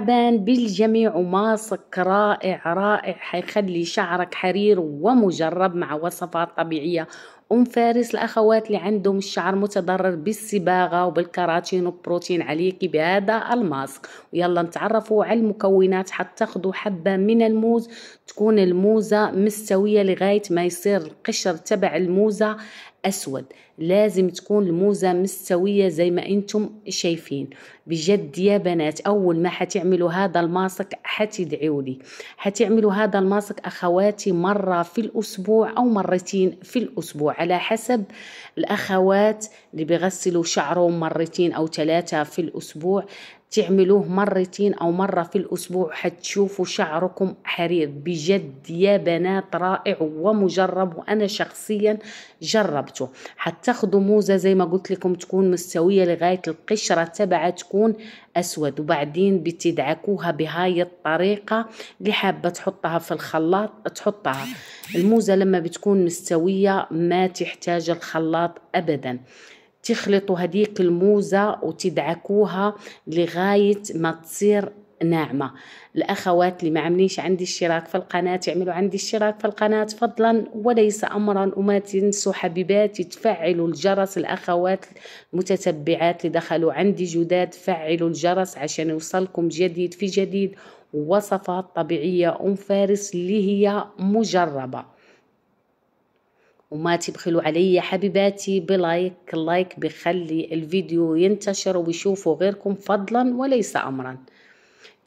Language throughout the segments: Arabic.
مرحبا بالجميع وماسك رائع رائع حيخلي شعرك حرير ومجرب مع وصفات طبيعية أم فارس الأخوات اللي عندهم الشعر متضرر بالصباغة وبالكراتين والبروتين عليكي بهذا الماسك ويلا نتعرفوا على المكونات حتاخدوا حبة من الموز تكون الموزة مستوية لغاية ما يصير القشر تبع الموزة أسود لازم تكون الموزة مستوية زي ما أنتم شايفين بجد يا بنات أول ما حتعملوا هذا الماسك حتدعوا لي حتعملوا هذا الماسك أخواتي مرة في الأسبوع أو مرتين في الأسبوع على حسب الأخوات اللي بيغسلوا شعرهم مرتين أو ثلاثة في الأسبوع تعملوه مرتين او مره في الاسبوع حتشوفوا شعركم حرير بجد يا بنات رائع ومجرب وانا شخصيا جربته حتاخذوا موزه زي ما قلت لكم تكون مستويه لغايه القشره تبعها تكون اسود وبعدين بتدعكوها بهاي الطريقه اللي حابه تحطها في الخلاط تحطها الموزه لما بتكون مستويه ما تحتاج الخلاط ابدا تخلطوا هذيك الموزة وتدعكوها لغاية ما تصير ناعمة الأخوات اللي ما عمليش عندي اشتراك في القناة يعملوا عندي اشتراك في القناة فضلا وليس أمرا وما تنسوا حبيباتي تفعلوا الجرس الأخوات المتتبعات اللي دخلوا عندي جداد فعلوا الجرس عشان يوصلكم جديد في جديد وصفات طبيعية أم فارس اللي هي مجربة وما تبخلوا علي حبيباتي بلايك اللايك بخلي الفيديو ينتشر ويشوفوا غيركم فضلا وليس أمرا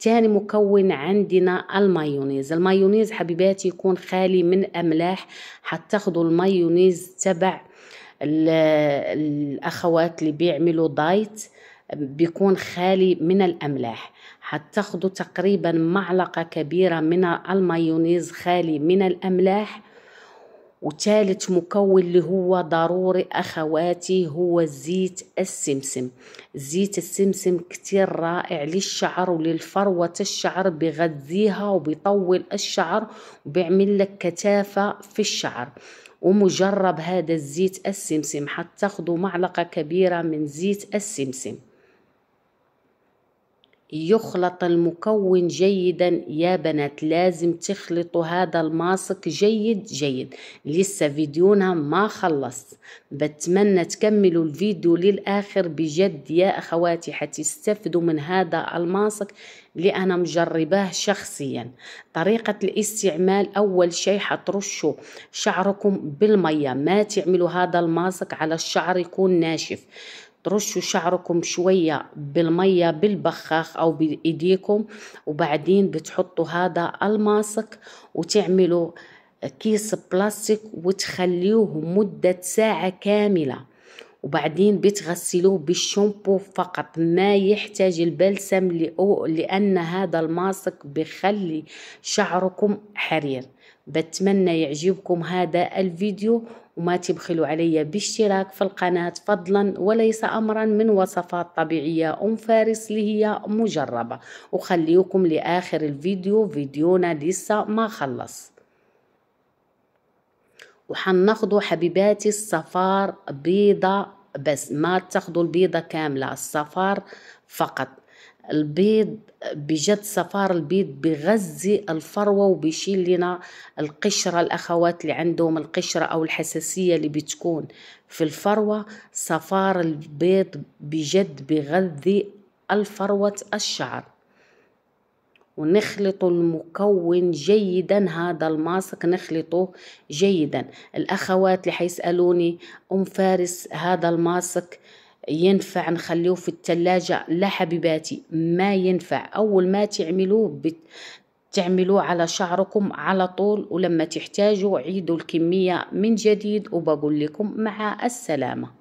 تاني مكون عندنا المايونيز المايونيز حبيباتي يكون خالي من أملاح حتاخدوا المايونيز تبع الأخوات اللي بيعملوا دايت بيكون خالي من الأملاح حتاخدوا تقريبا معلقة كبيرة من المايونيز خالي من الأملاح وثالث مكون اللي هو ضروري اخواتي هو زيت السمسم زيت السمسم كتير رائع للشعر وللفروة الشعر بغذيها وبيطول الشعر وبيعمل لك كثافة في الشعر ومجرب هذا الزيت السمسم تاخذوا معلقة كبيرة من زيت السمسم يخلط المكون جيدا يا بنات لازم تخلطوا هذا الماسك جيد جيد لسه فيديونا ما خلص بتمنى تكملوا الفيديو للآخر بجد يا أخواتي حتستفدوا من هذا الماسك اللي أنا مجرباه شخصيا طريقة الاستعمال أول شيء حترشوا شعركم بالمية ما تعملوا هذا الماسك على الشعر يكون ناشف ترشوا شعركم شوية بالمية بالبخاخ أو بإيديكم وبعدين بتحطوا هذا الماسك وتعملوا كيس بلاستيك وتخليوه مدة ساعة كاملة وبعدين بتغسلوه بالشامبو فقط ما يحتاج البلسم لأن هذا الماسك بخلي شعركم حرير بتمنى يعجبكم هذا الفيديو وما تبخلوا علي باشتراك في القناة فضلا وليس أمرا من وصفات طبيعية أم فارس اللي هي مجربة وخليكم لآخر الفيديو فيديونا لسه ما خلص وحناخدوا حبيباتي الصفار بيضة بس ما تاخدوا البيضة كاملة الصفار فقط البيض بجد صفار البيض بغذي الفروة وبيشيل لنا القشرة الأخوات اللي عندهم القشرة أو الحساسية اللي بتكون في الفروة صفار البيض بجد بغذي الفروة الشعر ونخلط المكون جيدا هذا الماسك نخلطه جيدا الأخوات اللي حيسألوني أم فارس هذا الماسك ينفع نخليه في التلاجة لا حبيباتي ما ينفع أول ما تعملوه بت... تعملوه على شعركم على طول ولما تحتاجوا عيدوا الكمية من جديد وبقول لكم مع السلامة